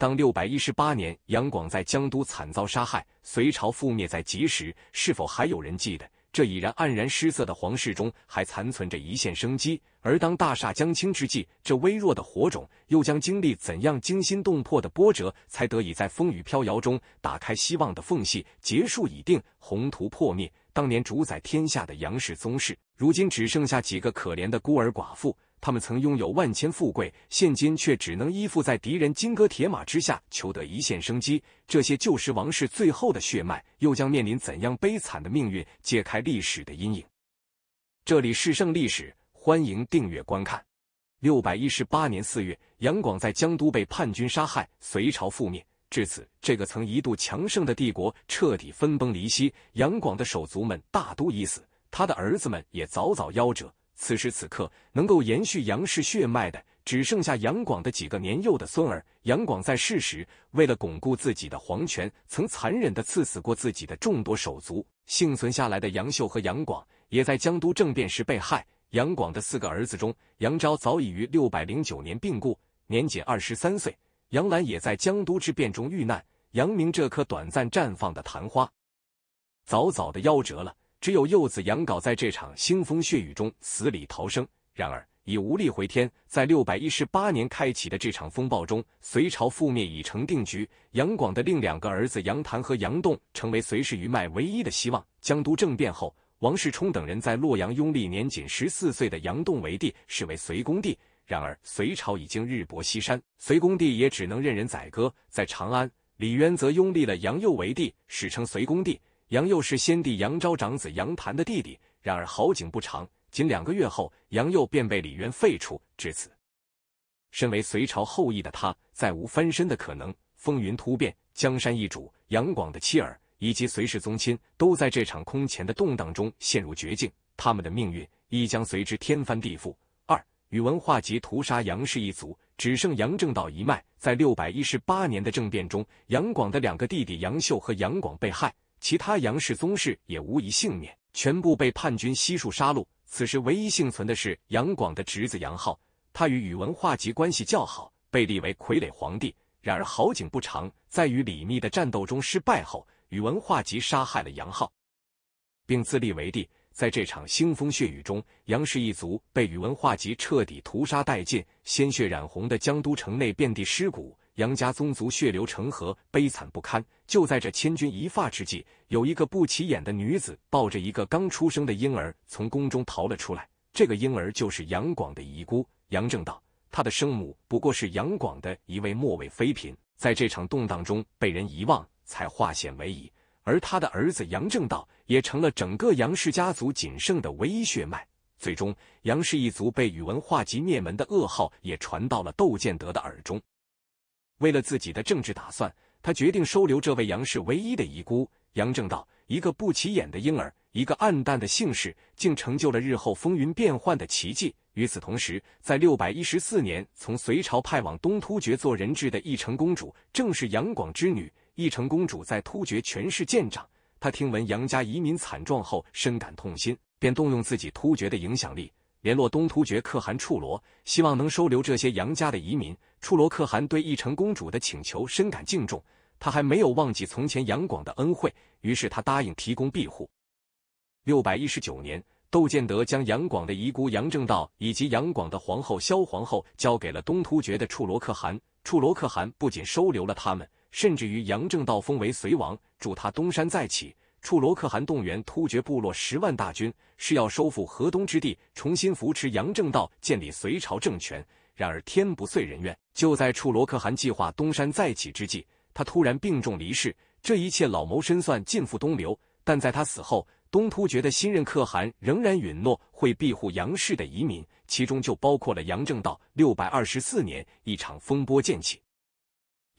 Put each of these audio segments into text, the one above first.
当六百一十八年，杨广在江都惨遭杀害，隋朝覆灭在即时，是否还有人记得这已然黯然失色的皇室中还残存着一线生机？而当大厦将倾之际，这微弱的火种又将经历怎样惊心动魄的波折，才得以在风雨飘摇中打开希望的缝隙？结束已定，宏图破灭，当年主宰天下的杨氏宗室，如今只剩下几个可怜的孤儿寡妇。他们曾拥有万千富贵，现今却只能依附在敌人金戈铁马之下，求得一线生机。这些旧时王室最后的血脉，又将面临怎样悲惨的命运？揭开历史的阴影。这里是《胜历史》，欢迎订阅观看。六百一十八年四月，杨广在江都被叛军杀害，隋朝覆灭。至此，这个曾一度强盛的帝国彻底分崩离析。杨广的手足们大都已死，他的儿子们也早早夭折。此时此刻，能够延续杨氏血脉的只剩下杨广的几个年幼的孙儿。杨广在世时，为了巩固自己的皇权，曾残忍的赐死过自己的众多手足。幸存下来的杨秀和杨广，也在江都政变时被害。杨广的四个儿子中，杨昭早已于六百零九年病故，年仅二十三岁。杨澜也在江都之变中遇难。杨明这颗短暂绽放的昙花，早早的夭折了。只有幼子杨镐在这场腥风血雨中死里逃生，然而已无力回天。在六百一十八年开启的这场风暴中，隋朝覆灭已成定局。杨广的另两个儿子杨谭和杨栋成为隋氏余脉唯一的希望。江都政变后，王世充等人在洛阳拥立年仅十四岁的杨栋为帝，是为隋恭帝。然而隋朝已经日薄西山，隋恭帝也只能任人宰割。在长安，李渊则拥立了杨佑为帝，史称隋恭帝。杨佑是先帝杨昭长子杨谭的弟弟，然而好景不长，仅两个月后，杨佑便被李渊废除。至此，身为隋朝后裔的他，再无翻身的可能。风云突变，江山易主，杨广的妻儿以及隋氏宗亲都在这场空前的动荡中陷入绝境，他们的命运亦将随之天翻地覆。二宇文化及屠杀杨氏一族，只剩杨正道一脉。在六百一十八年的政变中，杨广的两个弟弟杨秀和杨广被害。其他杨氏宗室也无一幸免，全部被叛军悉数杀戮。此时唯一幸存的是杨广的侄子杨浩，他与宇文化及关系较好，被立为傀儡皇帝。然而好景不长，在与李密的战斗中失败后，宇文化及杀害了杨浩，并自立为帝。在这场腥风血雨中，杨氏一族被宇文化及彻底屠杀殆尽，鲜血染红的江都城内遍地尸骨。杨家宗族血流成河，悲惨不堪。就在这千钧一发之际，有一个不起眼的女子抱着一个刚出生的婴儿从宫中逃了出来。这个婴儿就是杨广的遗孤杨正道，他的生母不过是杨广的一位末位妃嫔，在这场动荡中被人遗忘，才化险为夷。而他的儿子杨正道也成了整个杨氏家族仅剩的唯一血脉。最终，杨氏一族被宇文化及灭门的噩耗也传到了窦建德的耳中。为了自己的政治打算，他决定收留这位杨氏唯一的遗孤杨正道。一个不起眼的婴儿，一个暗淡的姓氏，竟成就了日后风云变幻的奇迹。与此同时，在六百一十四年，从隋朝派往东突厥做人质的义成公主，正是杨广之女。义成公主在突厥权势渐长，她听闻杨家移民惨状后，深感痛心，便动用自己突厥的影响力。联络东突厥可汗处罗，希望能收留这些杨家的移民。处罗可汗对义成公主的请求深感敬重，他还没有忘记从前杨广的恩惠，于是他答应提供庇护。六百一十九年，窦建德将杨广的遗孤杨正道以及杨广的皇后萧皇后交给了东突厥的处罗可汗。处罗可汗不仅收留了他们，甚至于杨正道封为隋王，助他东山再起。处罗可汗动员突厥部落十万大军，是要收复河东之地，重新扶持杨正道建立隋朝政权。然而天不遂人愿，就在处罗可汗计划东山再起之际，他突然病重离世。这一切老谋深算尽付东流。但在他死后，东突厥的新任可汗仍然允诺会庇护杨氏的移民，其中就包括了杨正道。六百二十四年，一场风波渐起。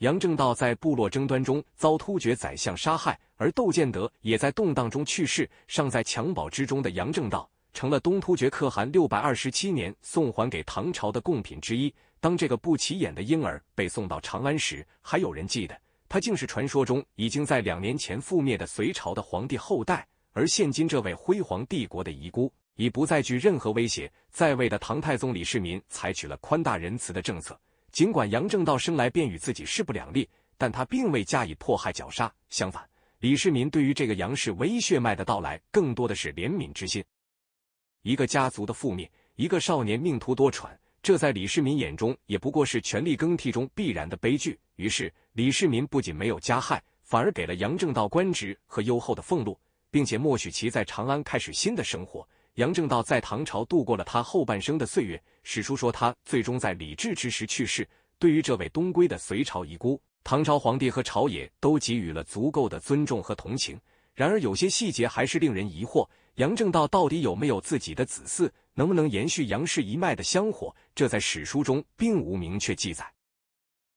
杨正道在部落争端中遭突厥宰相杀害，而窦建德也在动荡中去世。尚在襁褓之中的杨正道成了东突厥可汗六百二十七年送还给唐朝的贡品之一。当这个不起眼的婴儿被送到长安时，还有人记得他竟是传说中已经在两年前覆灭的隋朝的皇帝后代。而现今这位辉煌帝国的遗孤已不再具任何威胁，在位的唐太宗李世民采取了宽大仁慈的政策。尽管杨正道生来便与自己势不两立，但他并未加以迫害绞杀。相反，李世民对于这个杨氏唯一血脉的到来，更多的是怜悯之心。一个家族的覆灭，一个少年命途多舛，这在李世民眼中也不过是权力更替中必然的悲剧。于是，李世民不仅没有加害，反而给了杨正道官职和优厚的俸禄，并且默许其在长安开始新的生活。杨正道在唐朝度过了他后半生的岁月。史书说他最终在李治之时去世。对于这位东归的隋朝遗孤，唐朝皇帝和朝野都给予了足够的尊重和同情。然而，有些细节还是令人疑惑：杨正道到底有没有自己的子嗣，能不能延续杨氏一脉的香火？这在史书中并无明确记载。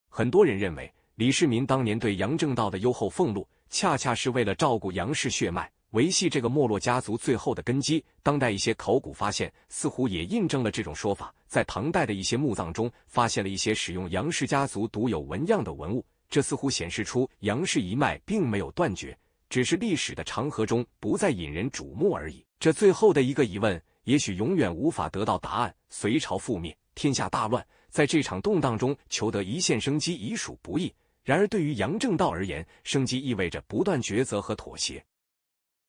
很多人认为，李世民当年对杨正道的优厚俸禄，恰恰是为了照顾杨氏血脉。维系这个没落家族最后的根基。当代一些考古发现似乎也印证了这种说法。在唐代的一些墓葬中，发现了一些使用杨氏家族独有纹样的文物，这似乎显示出杨氏一脉并没有断绝，只是历史的长河中不再引人瞩目而已。这最后的一个疑问，也许永远无法得到答案。隋朝覆灭，天下大乱，在这场动荡中求得一线生机已属不易。然而，对于杨正道而言，生机意味着不断抉择和妥协。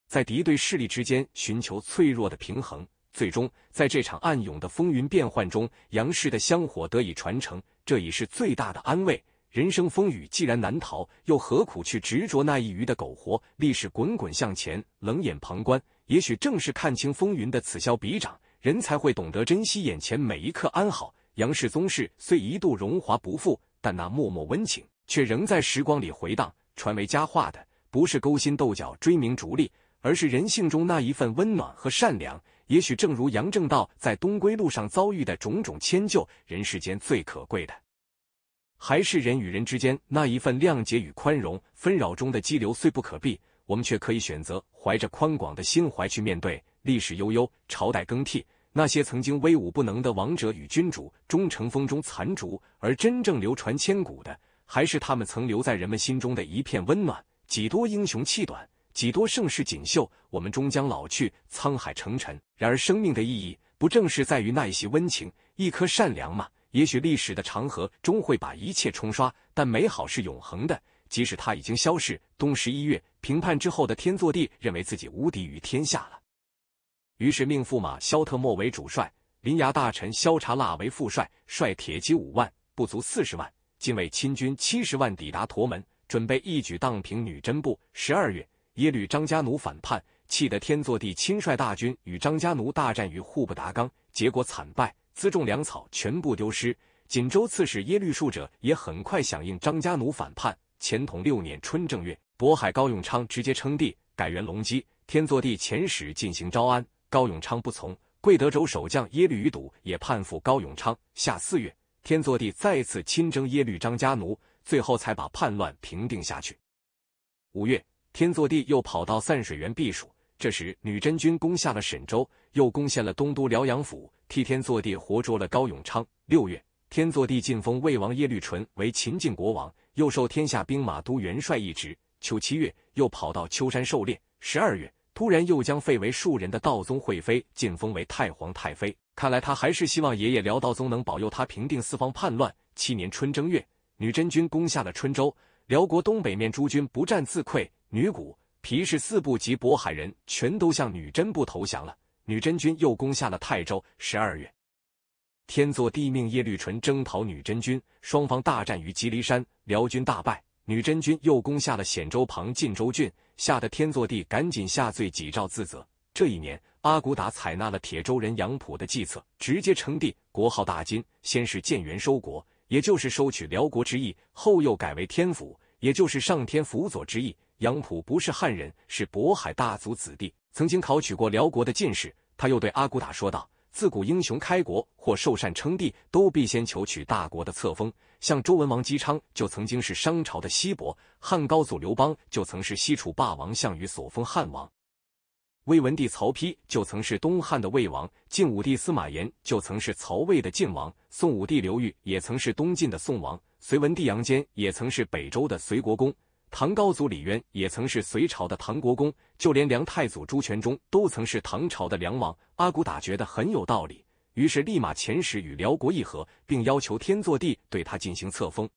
在敌对势力之间寻求脆弱的平衡，最终，在这场暗涌的风云变幻中，杨氏的香火得以传承，这已是最大的安慰。人生风雨既然难逃，又何苦去执着那一隅的苟活？历史滚滚向前，冷眼旁观，也许正是看清风云的此消彼长，人才会懂得珍惜眼前每一刻安好。杨氏宗室虽一度荣华不复，但那默默温情却仍在时光里回荡，传为佳话的，不是勾心斗角、追名逐利。而是人性中那一份温暖和善良。也许正如杨正道在东归路上遭遇的种种迁就，人世间最可贵的，还是人与人之间那一份谅解与宽容。纷扰中的激流虽不可避，我们却可以选择怀着宽广的心怀去面对。历史悠悠，朝代更替，那些曾经威武不能的王者与君主，终成风中残烛；而真正流传千古的，还是他们曾留在人们心中的一片温暖。几多英雄气短。几多盛世锦绣，我们终将老去，沧海成尘。然而，生命的意义不正是在于那一袭温情，一颗善良吗？也许历史的长河终会把一切冲刷，但美好是永恒的，即使它已经消逝。冬十一月，平叛之后的天祚帝认为自己无敌于天下了，于是命驸马萧特莫为主帅，临崖大臣萧察腊为副帅，率铁骑五万，不足四十万，禁卫亲军七十万，抵达驼门，准备一举荡平女真部。十二月。耶律张家奴反叛，气得天祚帝亲率大军与张家奴大战于户部达纲，结果惨败，辎重粮草全部丢失。锦州刺史耶律述者也很快响应张家奴反叛。乾统六年春正月，渤海高永昌直接称帝，改元隆基。天祚帝遣使进行招安，高永昌不从。贵德州守将耶律余笃也叛附高永昌。下四月，天祚帝再次亲征耶律张家奴，最后才把叛乱平定下去。五月。天祚帝又跑到散水园避暑。这时，女真军攻下了沈州，又攻陷了东都辽阳府，替天祚帝活捉了高永昌。六月，天祚帝晋封魏王耶律淳为秦晋国王，又受天下兵马都元帅一职。秋七月，又跑到秋山狩猎。十二月，突然又将废为庶人的道宗惠妃晋封为太皇太妃。看来他还是希望爷爷辽道宗能保佑他平定四方叛乱。七年春正月，女真军攻下了春州，辽国东北面诸军不战自溃。女古皮氏四部及渤海人全都向女真部投降了。女真军又攻下了泰州。十二月，天祚帝命耶律淳征讨女真军，双方大战于吉林山，辽军大败。女真军又攻下了显州、旁晋州郡，吓得天祚帝赶紧下罪己诏自责。这一年，阿骨打采纳了铁州人杨浦的计策，直接称帝，国号大金。先是建元收国，也就是收取辽国之意；后又改为天府，也就是上天辅佐之意。杨浦不是汉人，是渤海大族子弟，曾经考取过辽国的进士。他又对阿骨打说道：“自古英雄开国或受善称帝，都必先求取大国的册封。像周文王姬昌就曾经是商朝的西伯，汉高祖刘邦就曾是西楚霸王项羽所封汉王，魏文帝曹丕就曾是东汉的魏王，晋武帝司马炎就曾是曹魏的晋王，宋武帝刘裕也曾是东晋的宋王，隋文帝杨坚也曾是北周的隋国公。”唐高祖李渊也曾是隋朝的唐国公，就连梁太祖朱全忠都曾是唐朝的梁王。阿骨打觉得很有道理，于是立马遣使与辽国议和，并要求天祚帝对他进行册封。